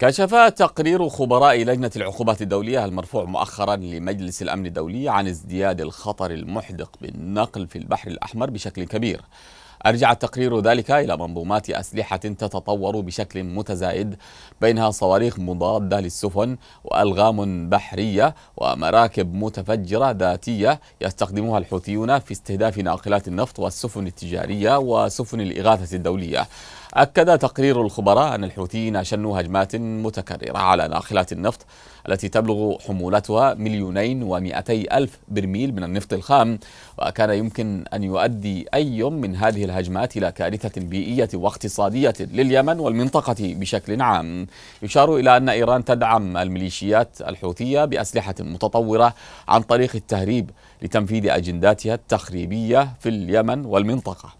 كشف تقرير خبراء لجنة العقوبات الدولية المرفوع مؤخرا لمجلس الأمن الدولي عن ازدياد الخطر المحدق بالنقل في البحر الأحمر بشكل كبير أرجع التقرير ذلك إلى منظومات أسلحة تتطور بشكل متزايد بينها صواريخ مضادة للسفن وألغام بحرية ومراكب متفجرة ذاتية يستخدمها الحوثيون في استهداف ناقلات النفط والسفن التجارية وسفن الإغاثة الدولية أكد تقرير الخبراء أن الحوثيين أشنوا هجمات متكررة على ناقلات النفط التي تبلغ حمولتها مليونين ومئتي ألف برميل من النفط الخام وكان يمكن أن يؤدي أي من هذه الهجمات إلى كارثة بيئية واقتصادية لليمن والمنطقة بشكل عام يشار إلى أن إيران تدعم الميليشيات الحوثية بأسلحة متطورة عن طريق التهريب لتنفيذ أجنداتها التخريبية في اليمن والمنطقة